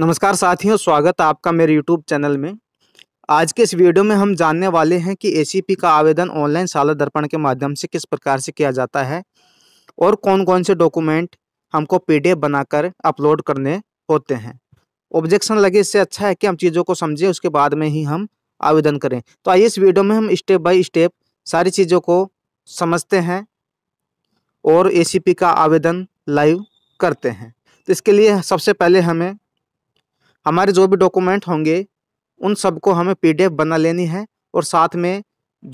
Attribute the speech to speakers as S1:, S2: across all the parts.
S1: नमस्कार साथियों स्वागत है आपका मेरे यूट्यूब चैनल में आज के इस वीडियो में हम जानने वाले हैं कि एसीपी का आवेदन ऑनलाइन साला दर्पण के माध्यम से किस प्रकार से किया जाता है और कौन कौन से डॉक्यूमेंट हमको पीडीएफ बनाकर अपलोड करने होते हैं ऑब्जेक्शन लगे इससे अच्छा है कि हम चीज़ों को समझें उसके बाद में ही हम आवेदन करें तो आइए इस वीडियो में हम स्टेप बाई स्टेप सारी चीज़ों को समझते हैं और ए का आवेदन लाइव करते हैं तो इसके लिए सबसे पहले हमें हमारे जो भी डॉक्यूमेंट होंगे उन सबको हमें पीडीएफ बना लेनी है और साथ में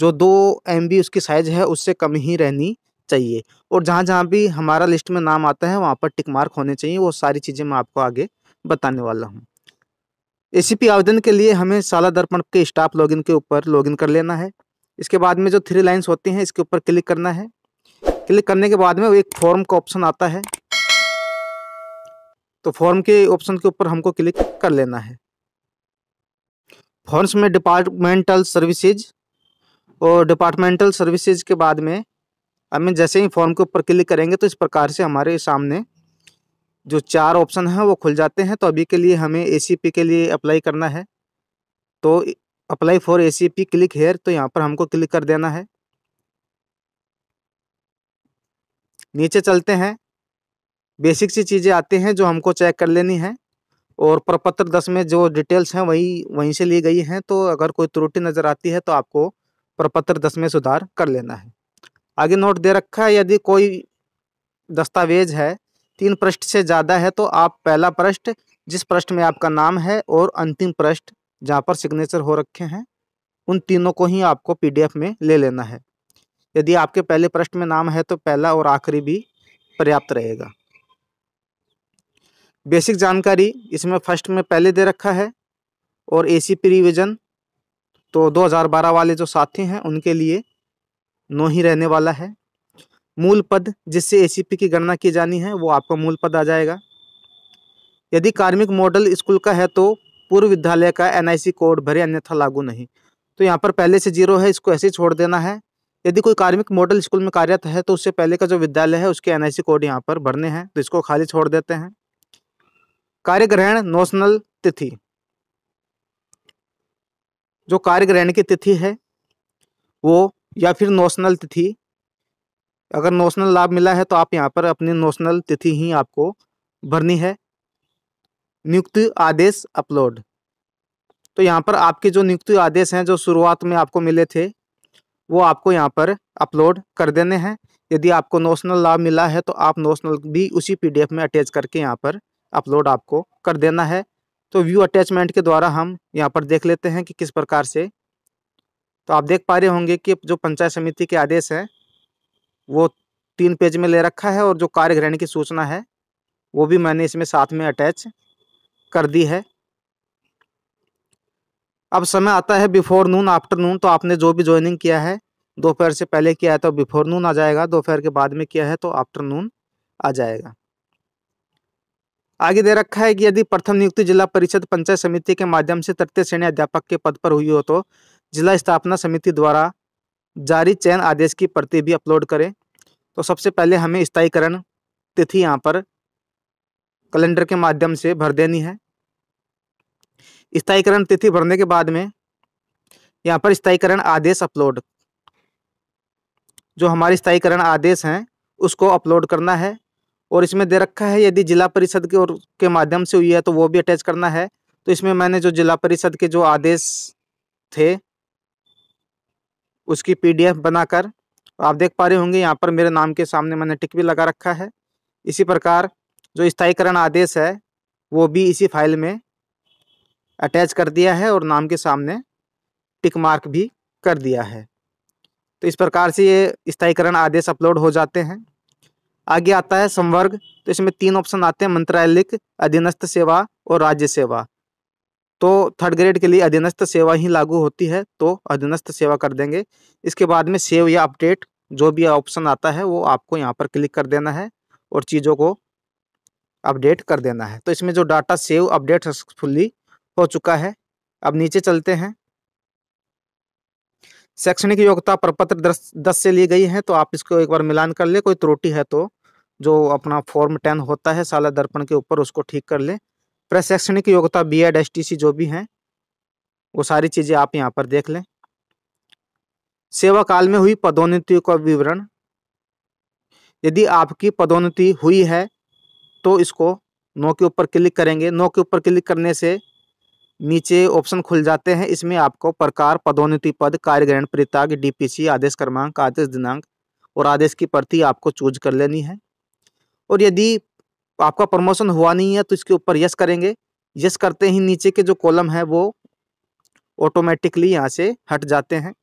S1: जो दो एम उसकी साइज है उससे कम ही रहनी चाहिए और जहाँ जहाँ भी हमारा लिस्ट में नाम आता है वहाँ पर टिक मार्क होने चाहिए वो सारी चीज़ें मैं आपको आगे बताने वाला हूँ ए आवेदन के लिए हमें साला दर्पण के स्टाफ लॉगिन के ऊपर लॉगिन कर लेना है इसके बाद में जो थ्री लाइंस होती हैं इसके ऊपर क्लिक करना है क्लिक करने के बाद में एक फॉर्म का ऑप्शन आता है तो फॉर्म के ऑप्शन के ऊपर हमको क्लिक कर लेना है फॉर्म्स में डिपार्टमेंटल सर्विसेज और डिपार्टमेंटल सर्विसेज के बाद में हमें जैसे ही फॉर्म के ऊपर क्लिक करेंगे तो इस प्रकार से हमारे सामने जो चार ऑप्शन हैं वो खुल जाते हैं तो अभी के लिए हमें ए के लिए अप्लाई करना है तो apply for a click here तो यहाँ पर हमको क्लिक कर देना है नीचे चलते हैं बेसिक सी चीज़ें आती हैं जो हमको चेक कर लेनी है और प्रपत्र दस में जो डिटेल्स हैं वही वहीं से ली गई हैं तो अगर कोई त्रुटि नज़र आती है तो आपको प्रपत्र दस में सुधार कर लेना है आगे नोट दे रखा है यदि कोई दस्तावेज है तीन पृष्ठ से ज़्यादा है तो आप पहला पृष्ठ जिस पृष्ठ में आपका नाम है और अंतिम पृष्ठ जहाँ पर सिग्नेचर हो रखे हैं उन तीनों को ही आपको पीडीएफ में ले लेना है यदि आपके पहले पृष्ठ में नाम है तो पहला और आखिरी भी पर्याप्त रहेगा बेसिक जानकारी इसमें फर्स्ट में पहले दे रखा है और एसी प्रीविजन तो 2012 वाले जो साथी हैं उनके लिए नो ही रहने वाला है मूल पद जिससे एसीपी की गणना की जानी है वो आपका मूल पद आ जाएगा यदि कार्मिक मॉडल स्कूल का है तो पूर्व विद्यालय का एनआईसी कोड भरे अन्यथा लागू नहीं तो यहाँ पर पहले से जीरो है इसको ऐसे ही छोड़ देना है यदि कोई कार्मिक मॉडल स्कूल में कार्यरत है तो उससे पहले का जो विद्यालय है उसके एनआईसी कोड यहाँ पर भरने हैं तो इसको खाली छोड़ देते हैं कार्यग्रहण नोशनल तिथि जो कार्यग्रहण की तिथि है वो या फिर नोशनल तिथि अगर नोशनल लाभ मिला है तो आप यहाँ पर अपनी नोशनल तिथि ही आपको भरनी है नियुक्ति आदेश अपलोड तो यहाँ पर आपके जो नियुक्ति आदेश हैं जो शुरुआत में आपको मिले थे वो आपको यहाँ पर अपलोड कर देने हैं यदि आपको नोशनल लाभ मिला है तो आप नोशनल भी उसी पीडीएफ में अटैच करके यहाँ पर अपलोड आपको कर देना है तो व्यू अटैचमेंट के द्वारा हम यहाँ पर देख लेते हैं कि किस प्रकार से तो आप देख पा रहे होंगे कि जो पंचायत समिति के आदेश हैं वो तीन पेज में ले रखा है और जो कार्यग्रहण की सूचना है वो भी मैंने इसमें साथ में अटैच कर दी है अब समय आता है बिफोर नून आफ्टर नून तो आपने जो भी ज्वाइनिंग किया है दोपहर से पहले किया है तो बिफोर नून आ जाएगा दोपहर के बाद में किया है तो आफ्टर नून आ जाएगा आगे दे रखा है कि यदि प्रथम नियुक्ति जिला परिषद पंचायत समिति के माध्यम से तृतीय श्रेणी अध्यापक के पद पर हुई हो तो जिला स्थापना समिति द्वारा जारी चयन आदेश की प्रति भी अपलोड करें तो सबसे पहले हमें स्थायीकरण तिथि यहाँ पर कैलेंडर के माध्यम से भर देनी है स्थायीकरण तिथि भरने के बाद में यहाँ पर स्थायीकरण आदेश अपलोड जो हमारे स्थायीकरण आदेश हैं उसको अपलोड करना है और इसमें दे रखा है यदि जिला परिषद के और के माध्यम से हुई है तो वो भी अटैच करना है तो इसमें मैंने जो जिला परिषद के जो आदेश थे उसकी पीडीएफ बनाकर आप देख पा रहे होंगे यहाँ पर मेरे नाम के सामने मैंने टिक भी लगा रखा है इसी प्रकार जो स्थायीकरण आदेश है वो भी इसी फाइल में अटैच कर दिया है और नाम के सामने टिक मार्क भी कर दिया है तो इस प्रकार से ये स्थायीकरण आदेश अपलोड हो जाते हैं आगे आता है संवर्ग तो इसमें तीन ऑप्शन आते हैं मंत्रालयिक अधीनस्थ सेवा और राज्य सेवा तो थर्ड ग्रेड के लिए अधीनस्थ सेवा ही लागू होती है तो अधीनस्थ सेवा कर देंगे इसके बाद में सेव या अपडेट जो भी ऑप्शन आता है वो आपको यहाँ पर क्लिक कर देना है और चीज़ों को अपडेट कर देना है तो इसमें जो डाटा सेव अपडेट सक्सेसफुली हो चुका है अब नीचे चलते हैं शैक्षणिक योग्यता प्रपत्र दस, दस से ली गई है तो आप इसको एक बार मिलान कर ले कोई त्रुटि है तो जो अपना फॉर्म टेन होता है शाला दर्पण के ऊपर उसको ठीक कर ले प्रशैक्षणिक योग्यता B Ed S T C जो भी हैं वो सारी चीज़ें आप यहाँ पर देख लें सेवा काल में हुई पदोन्नति का विवरण यदि आपकी पदोन्नति हुई है तो इसको नो के ऊपर क्लिक करेंगे नो के ऊपर क्लिक करने से नीचे ऑप्शन खुल जाते हैं इसमें आपको प्रकार पदोन्नति पद कार्यग्रहण पी डीपीसी आदेश क्रमांक आदेश दिनांक और आदेश की प्रति आपको चूज कर लेनी है और यदि आपका प्रमोशन हुआ नहीं है तो इसके ऊपर यस करेंगे यस करते ही नीचे के जो कॉलम है वो ऑटोमेटिकली यहाँ से हट जाते हैं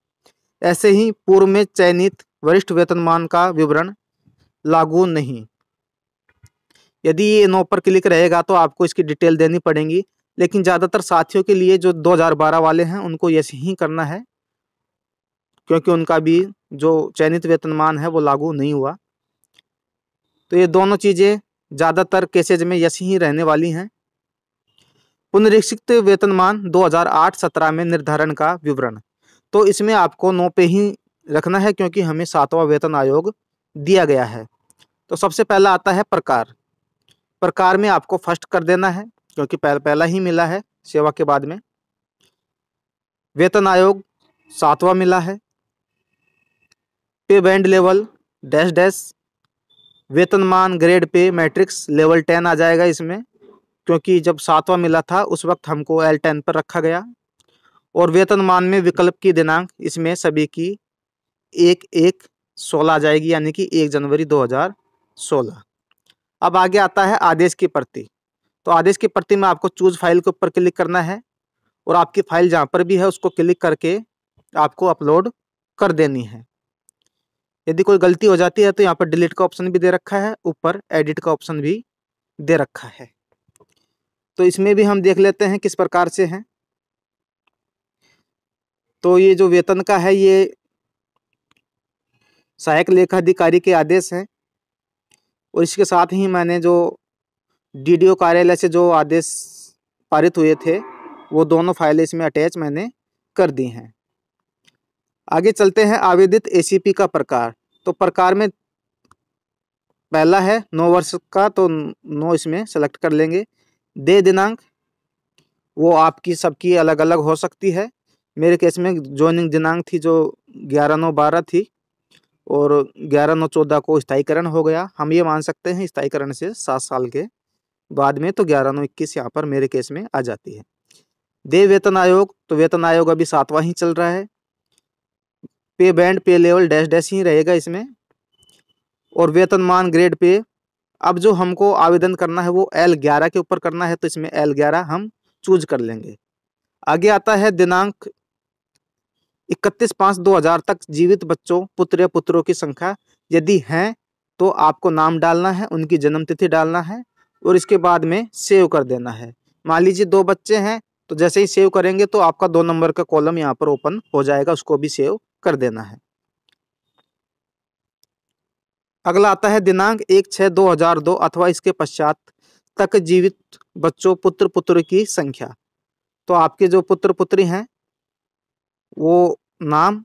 S1: ऐसे ही पूर्व में चयनित वरिष्ठ वेतनमान का विवरण लागू नहीं यदि ये नो पर क्लिक रहेगा तो आपको इसकी डिटेल देनी पड़ेगी लेकिन ज़्यादातर साथियों के लिए जो 2012 वाले हैं उनको यस ही करना है क्योंकि उनका भी जो चयनित वेतनमान है वो लागू नहीं हुआ तो ये दोनों चीज़ें ज़्यादातर केसेज में यश ही रहने वाली हैं पुनरीक्षित वेतनमान 2008-17 में निर्धारण का विवरण तो इसमें आपको नौ पे ही रखना है क्योंकि हमें सातवां वेतन आयोग दिया गया है तो सबसे पहला आता है प्रकार प्रकार में आपको फर्स्ट कर देना है क्योंकि पहला पहला ही मिला है सेवा के बाद में वेतन आयोग सातवां मिला है pay band level dash dash वेतनमान grade pay matrix level ten आ जाएगा इसमें क्योंकि जब सातवां मिला था उस वक्त हमको एल टेन पर रखा गया और वेतनमान में विकल्प की दिनांक इसमें सभी की एक एक सोलह आ जाएगी यानी कि एक जनवरी दो हज़ार सोलह अब आगे आता है आदेश की प्रति तो आदेश की प्रति में आपको चूज फाइल के ऊपर क्लिक करना है और आपकी फाइल जहाँ पर भी है उसको क्लिक करके आपको अपलोड कर देनी है यदि कोई गलती हो जाती है तो यहाँ पर डिलीट का ऑप्शन भी दे रखा है ऊपर एडिट का ऑप्शन भी दे रखा है तो इसमें भी हम देख लेते हैं किस प्रकार से हैं तो ये जो वेतन का है ये सहायक लेखा अधिकारी के आदेश हैं और इसके साथ ही मैंने जो डीडीओ कार्यालय से जो आदेश पारित हुए थे वो दोनों फाइलें इसमें अटैच मैंने कर दी हैं आगे चलते हैं आवेदित एसीपी का प्रकार तो प्रकार में पहला है नौ वर्ष का तो नौ इसमें सेलेक्ट कर लेंगे दे दिनांक वो आपकी सबकी अलग अलग हो सकती है मेरे केस में ज्वाइनिंग दिनांक थी जो ग्यारह नौ बारह थी और ग्यारह नौ चौदह को स्थायीकरण हो गया हम ये मान सकते हैं स्थायीकरण से सात साल के बाद में तो ग्यारह नौ इक्कीस यहाँ पर मेरे केस में आ जाती है दे वेतन आयोग तो वेतन आयोग अभी सातवां ही चल रहा है पे बैंड पे लेवल डैश डैश ही रहेगा इसमें और वेतनमान ग्रेड पे अब जो हमको आवेदन करना है वो एल ग्यारह के ऊपर करना है तो इसमें एल ग्यारह हम चूज कर लेंगे आगे आता है दिनांक इकतीस पाँच दो हजार तक जीवित बच्चों पुत्र या पुत्रों की संख्या यदि हैं तो आपको नाम डालना है उनकी जन्म तिथि डालना है और इसके बाद में सेव कर देना है मान लीजिए दो बच्चे हैं तो जैसे ही सेव करेंगे तो आपका दो नंबर का कॉलम यहाँ पर ओपन हो जाएगा उसको भी सेव कर देना है अगला आता है दिनांक एक छह दो हजार दो अथवा इसके पश्चात तक जीवित बच्चों पुत्र पुत्र की संख्या तो आपके जो पुत्र पुत्री हैं वो नाम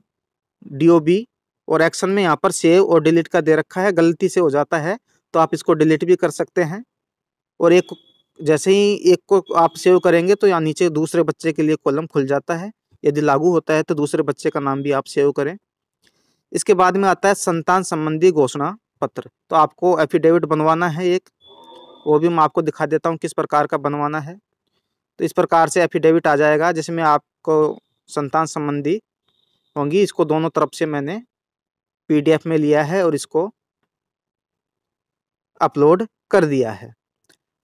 S1: डीओबी और एक्शन में यहाँ पर सेव और डिलीट का दे रखा है गलती से हो जाता है तो आप इसको डिलीट भी कर सकते हैं और एक जैसे ही एक को आप सेव करेंगे तो यहाँ नीचे दूसरे बच्चे के लिए कॉलम खुल जाता है यदि लागू होता है तो दूसरे बच्चे का नाम भी आप सेव करें इसके बाद में आता है संतान संबंधी घोषणा पत्र तो आपको एफिडेविट बनवाना है एक वो भी मैं आपको दिखा देता हूँ किस प्रकार का बनवाना है तो इस प्रकार से एफिडेविट आ जाएगा जिसमें आपको संतान संबंधी होंगी इसको दोनों तरफ से मैंने पीडीएफ में लिया है और इसको अपलोड कर दिया है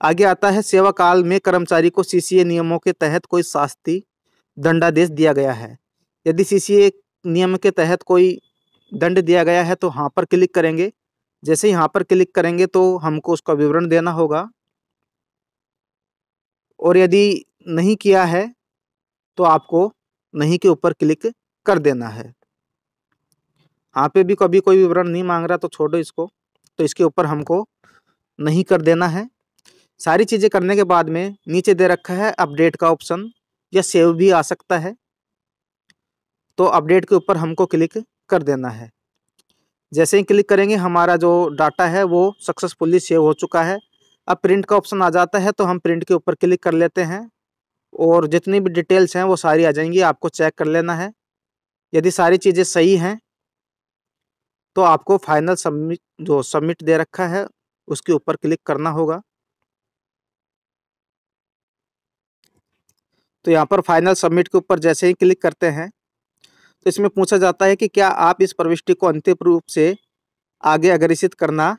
S1: आगे आता है सेवा काल में कर्मचारी को सीसीए नियमों के तहत कोई शास्त्री दंडादेश दिया गया है यदि सी नियम के तहत कोई दंड दिया गया है तो यहाँ पर क्लिक करेंगे जैसे यहाँ पर क्लिक करेंगे तो हमको उसका विवरण देना होगा और यदि नहीं किया है तो आपको नहीं के ऊपर क्लिक कर देना है यहाँ पे भी कभी कोई विवरण नहीं मांग रहा तो छोड़ो इसको तो इसके ऊपर हमको नहीं कर देना है सारी चीज़ें करने के बाद में नीचे दे रखा है अपडेट का ऑप्शन या सेव भी आ सकता है तो अपडेट के ऊपर हमको क्लिक कर देना है जैसे ही क्लिक करेंगे हमारा जो डाटा है वो सक्सेसफुली सेव हो चुका है अब प्रिंट का ऑप्शन आ जाता है तो हम प्रिंट के ऊपर क्लिक कर लेते हैं और जितनी भी डिटेल्स हैं वो सारी आ जाएंगी आपको चेक कर लेना है यदि सारी चीज़ें सही हैं तो आपको फाइनल सबमिट जो सबमिट दे रखा है उसके ऊपर क्लिक करना होगा तो यहाँ पर फाइनल सबमिट के ऊपर जैसे ही क्लिक करते हैं तो इसमें पूछा जाता है कि क्या आप इस प्रविष्टि को अंतिम रूप से आगे अग्रसित करना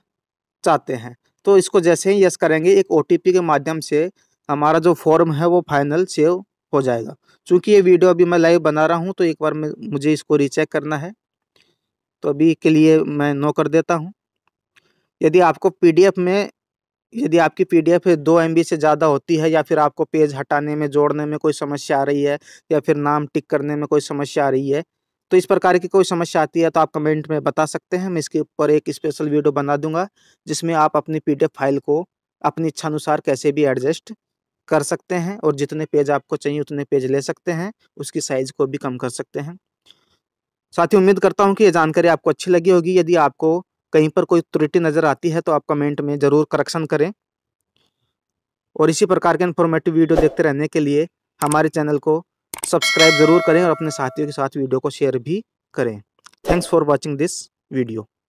S1: चाहते हैं तो इसको जैसे ही यस करेंगे एक ओ के माध्यम से हमारा जो फॉर्म है वो फाइनल सेव हो जाएगा क्योंकि ये वीडियो अभी मैं लाइव बना रहा हूँ तो एक बार मुझे इसको रीचेक करना है तो अभी के लिए मैं नो कर देता हूँ यदि आपको पीडीएफ में यदि आपकी पी डी एफ दो एम बी से ज़्यादा होती है या फिर आपको पेज हटाने में जोड़ने में कोई समस्या आ रही है या फिर नाम टिक करने में कोई समस्या आ रही है तो इस प्रकार की कोई समस्या आती है तो आप कमेंट में बता सकते हैं मैं इसके ऊपर एक स्पेशल वीडियो बना दूंगा जिसमें आप अपनी पी फाइल को अपनी इच्छानुसार कैसे भी एडजस्ट कर सकते हैं और जितने पेज आपको चाहिए उतने पेज ले सकते हैं उसकी साइज़ को भी कम कर सकते हैं साथ ही उम्मीद करता हूँ कि ये जानकारी आपको अच्छी लगी होगी यदि आपको कहीं पर कोई त्रुटि नज़र आती है तो आप कमेंट में ज़रूर करेक्शन करें और इसी प्रकार के इन्फॉर्मेटिव वीडियो देखते रहने के लिए हमारे चैनल को सब्सक्राइब ज़रूर करें और अपने साथियों के साथ वीडियो को शेयर भी करें thanks for watching this video